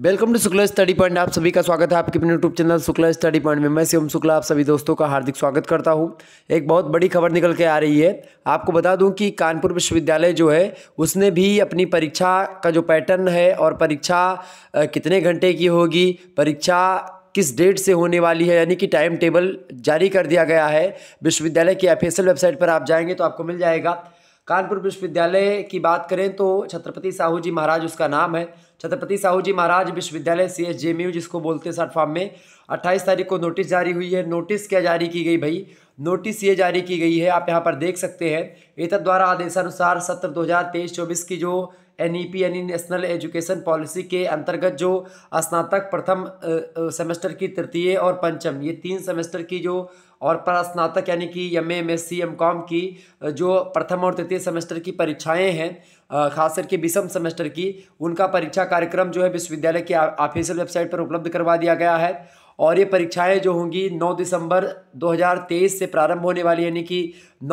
welcome to Shukla study point आप सभी का स्वागत है आपके अपने YouTube channel Shukla study point में मैं शिवम शुक्ला आप सभी दोस्तों का हार्दिक स्वागत करता हूं एक बहुत बड़ी खबर निकल के आ रही है आपको बता दूं कि कानपुर विश्वविद्यालय जो है उसने भी अपनी परीक्षा का जो पैटर्न है और परीक्षा कितने घंटे की होगी परीक्षा किस डेट से होने वाली है यानी कि टाइम टेबल जारी कर दिया गया है विश्वविद्यालय की ऑफिशियल वेबसाइट पर आप जाएंगे तो आपको मिल जाएगा कानपुर विश्वविद्यालय की बात करें तो छत्रपति साहू जी महाराज उसका नाम है छत्रपति साहू जी महाराज विश्वविद्यालय C S J M U जिसको बोलते हैं शॉर्ट फॉर्म में 28 तारीख को नोटिस जारी हुई है नोटिस क्या जारी की गई भाई नोटिस ये जारी की गई है आप यहाँ पर देख सकते हैं एतद द्वारा आदेशानुसार सत्र तेईस चौबीस की जो एन ई पी यानी नेशनल एजुकेशन पॉलिसी के अंतर्गत जो स्नातक प्रथम सेमेस्टर की तृतीय और पंचम ये तीन सेमेस्टर की जो और स्नातक यानी कि M M S C M com की जो प्रथम और तृतीय सेमेस्टर की परीक्षाएं हैं खास करके बीसम सेमेस्टर की उनका परीक्षा कार्यक्रम जो है विश्वविद्यालय की ऑफिशियल वेबसाइट पर उपलब्ध करवा दिया गया है और ये परीक्षाएं जो होंगी 9 दिसंबर 2023 से प्रारंभ होने वाली यानी कि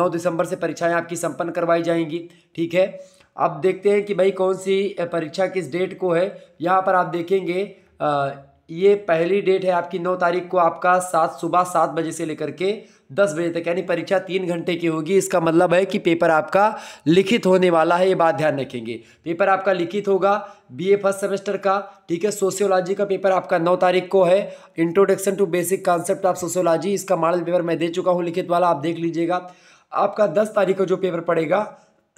9 दिसंबर से परीक्षाएं आपकी संपन्न करवाई जाएंगी ठीक है अब देखते हैं कि भाई कौन सी परीक्षा किस डेट को है यहाँ पर आप देखेंगे आ, ये पहली डेट है आपकी नौ तारीख को आपका सात सुबह सात बजे से लेकर के दस बजे तक यानी परीक्षा तीन घंटे की होगी इसका मतलब है कि पेपर आपका लिखित होने वाला है ये बात ध्यान रखेंगे पेपर आपका लिखित होगा बीए फर्स्ट सेमेस्टर का ठीक है सोशियोलॉजी का पेपर आपका नौ तारीख को है introduction to basic concept of sociology इसका मॉडल पेपर मैं दे चुका हूँ लिखित वाला आप देख लीजिएगा आपका दस तारीख को जो पेपर पड़ेगा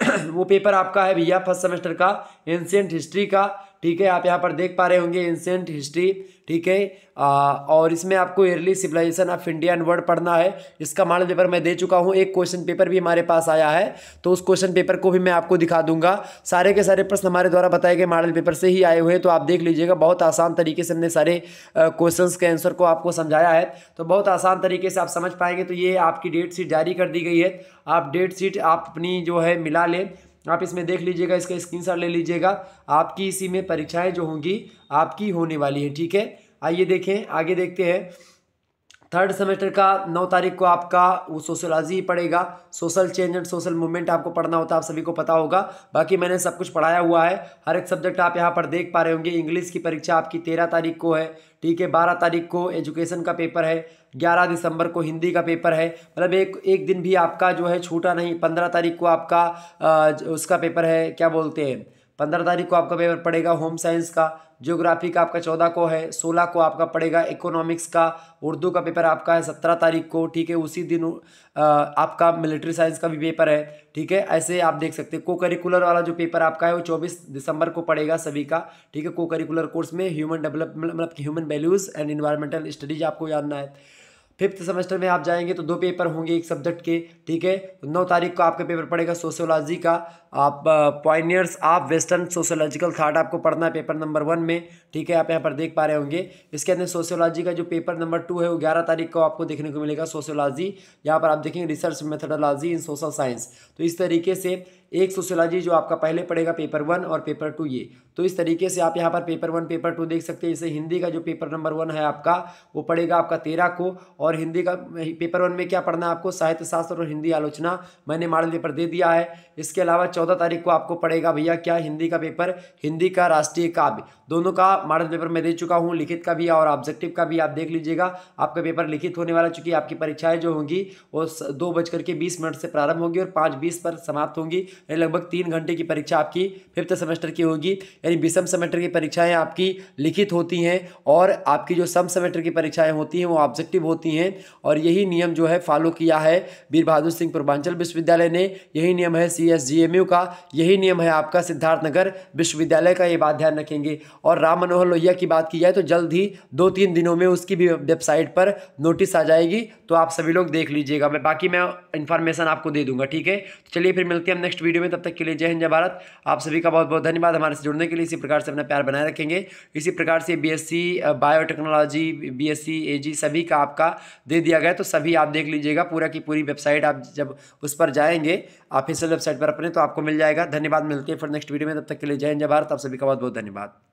वो पेपर आपका है भैया फर्स्ट सेमेस्टर का एंशियंट हिस्ट्री का ठीक है आप यहाँ पर देख पा रहे होंगे एंसेंट हिस्ट्री ठीक है आ, और इसमें आपको early civilization of India word पढ़ना है इसका मॉडल पेपर मैं दे चुका हूँ एक क्वेश्चन पेपर भी हमारे पास आया है तो उस क्वेश्चन पेपर को भी मैं आपको दिखा दूंगा सारे के सारे प्रश्न हमारे द्वारा बताए गए मॉडल पेपर से ही आए हुए हैं तो आप देख लीजिएगा बहुत आसान तरीके से हमने सारे क्वेश्चन के आंसर को आपको समझाया है तो बहुत आसान तरीके से आप समझ पाएंगे तो ये आपकी डेट शीट जारी कर दी गई है आप डेट शीट आप अपनी जो है मिला लें आप इसमें देख लीजिएगा इसका शॉट ले लीजिएगा आपकी इसी में परीक्षाएं जो होंगी आपकी होने वाली है ठीक है आइए देखें आगे देखते हैं थर्ड सेमेस्टर का नौ तारीख को आपका वो सोशोलॉजी ही पड़ेगा social change and social movement आपको पढ़ना होता है आप सभी को पता होगा बाकी मैंने सब कुछ पढ़ाया हुआ है हर एक सब्जेक्ट आप यहाँ पर देख पा रहे होंगे इंग्लिश की परीक्षा आपकी तेरह तारीख को है ठीक है बारह तारीख को एजुकेशन का पेपर है ग्यारह दिसंबर को हिंदी का पेपर है मतलब एक एक दिन भी आपका जो है छूटा नहीं पंद्रह तारीख को आपका उसका पेपर है क्या बोलते हैं पंद्रह तारीख को आपका पेपर पड़ेगा होम साइंस का ज्योग्राफी का आपका चौदह को है सोलह को आपका पड़ेगा इकोनॉमिक्स का उर्दू का पेपर आपका है सत्रह तारीख को ठीक है उसी दिन आपका मिलिट्री साइंस का भी पेपर है ठीक है ऐसे आप देख सकते हैं को करिकुलर वाला जो पेपर आपका है वो चौबीस दिसंबर को पड़ेगा सभी का ठीक है को करिकुलर कोर्स में ह्यूमन डेवलपमेंट मतलब human values and environmental studies आपको जानना है फिफ्थ सेमेस्टर में आप जाएंगे तो दो पेपर होंगे एक सब्जेक्ट के ठीक है तो नौ तारीख को आपका पेपर पड़ेगा सोशियोलॉजी का आप pioneers of western sociological thought आपको पढ़ना है पेपर नंबर वन में ठीक है आप यहाँ पर देख पा रहे होंगे इसके अंदर सोशियोलॉजी का जो पेपर नंबर टू है वो ग्यारह तारीख को आपको देखने को मिलेगा सोशियोलॉजी यहाँ पर आप देखेंगे research methodology in social science तो इस तरीके से एक सोशियोलॉजी जो आपका पहले पड़ेगा पेपर वन और पेपर टू ये तो इस तरीके से आप यहाँ पर पेपर वन पेपर टू देख सकते हैं जैसे हिंदी का जो पेपर नंबर वन है आपका वो पड़ेगा आपका तेरह को और हिंदी का पेपर वन में क्या पढ़ना है आपको साहित्य शास्त्र और हिंदी आलोचना मैंने मॉडल पेपर दे दिया है इसके अलावा चौदह तारीख को आपको पड़ेगा भैया क्या हिंदी का पेपर हिंदी का राष्ट्रीय काव्य दोनों का मॉडल पेपर मैं दे चुका हूँ लिखित का भी और ऑब्जेक्टिव का भी आप देख लीजिएगा आपका पेपर लिखित होने वाला चूंकि आपकी परीक्षाएं जो होंगी वो दो बजकर के बीस मिनट से प्रारंभ होगी और पाँच बीस पर समाप्त होंगी लगभग तीन घंटे की परीक्षा आपकी फिफ्थ सेमेस्टर की होगी यानी विषम सेमेस्टर की परीक्षाएं आपकी लिखित होती हैं और आपकी जो सम सेमेस्टर की परीक्षाएं होती हैं वो ऑब्जेक्टिव होती हैं और यही नियम जो है फॉलो किया है वीर बहादुर सिंह पूर्वांचल विश्वविद्यालय ने यही नियम है C S G M U का यही नियम है आपका सिद्धार्थनगर विश्वविद्यालय का ये बात ध्यान रखेंगे और राम मनोहर लोहिया की बात की जाए तो जल्द ही दो तीन दिनों में उसकी भी वेबसाइट पर नोटिस आ जाएगी तो आप सभी लोग देख लीजिएगा मैं बाकी मैं इन्फॉर्मेशन आपको दे दूंगा ठीक है तो चलिए फिर मिलते हैं नेक्स्ट वीडियो में तब तक के लिए जय हिंद जय भारत आप सभी का बहुत बहुत धन्यवाद हमारे से जुड़ने के लिए लिए इसी प्रकार से अपना प्यार बनाए रखेंगे इसी प्रकार से बीएससी बायोटेक्नोलॉजी बीएससी एजी सभी का आपका दे दिया गया तो सभी आप देख लीजिएगा पूरा की पूरी वेबसाइट आप जब उस पर जाएंगे ऑफिशियल वेबसाइट पर अपने तो आपको मिल जाएगा धन्यवाद मिलते हैं फिर नेक्स्ट वीडियो में तब तक के लिए जय हिंद जय भारत आप सभी का बहुत बहुत धन्यवाद